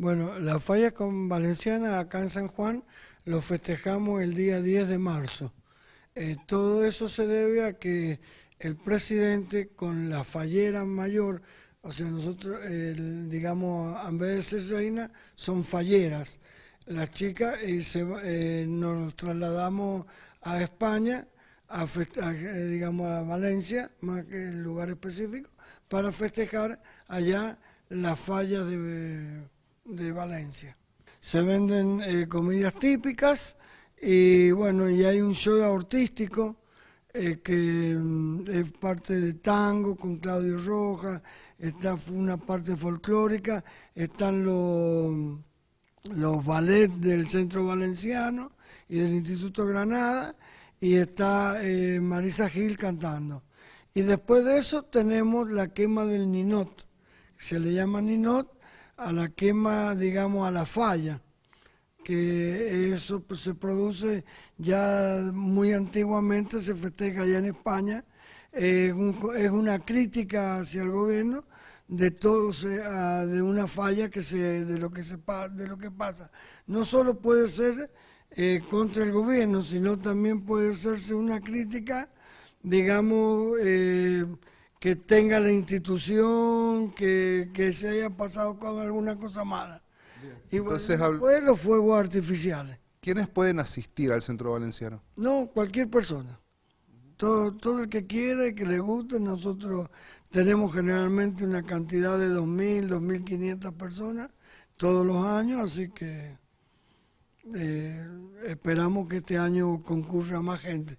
Bueno, las fallas con Valenciana acá en San Juan lo festejamos el día 10 de marzo. Eh, todo eso se debe a que el presidente con la fallera mayor, o sea, nosotros, digamos, en vez de ser reina, son falleras. Las chicas y eh, se, eh, nos trasladamos a España, digamos, a Valencia, más que el lugar específico, para festejar allá las fallas de de Valencia. Se venden eh, comidas típicas y bueno, y hay un show artístico eh, que mm, es parte de tango con Claudio Rojas, está una parte folclórica, están los mm, los ballets del Centro Valenciano y del Instituto Granada y está eh, Marisa Gil cantando. Y después de eso tenemos la quema del Ninot, se le llama Ninot a la quema, digamos, a la falla, que eso pues, se produce ya muy antiguamente, se festeja ya en España, es una crítica hacia el gobierno de todo de una falla que se de lo que se de lo que pasa no solo puede ser eh, contra el gobierno sino también puede hacerse una crítica digamos eh, que tenga la institución, que, se haya pasado con alguna cosa mala. Y bueno, pues los fuegos artificiales. ¿Quiénes pueden asistir al Centro Valenciano? No, cualquier persona. Todo, todo el que quiera que le guste, nosotros tenemos generalmente una cantidad de 2.000, 2.500 personas todos los años, así que eh, esperamos que este año concurra más gente.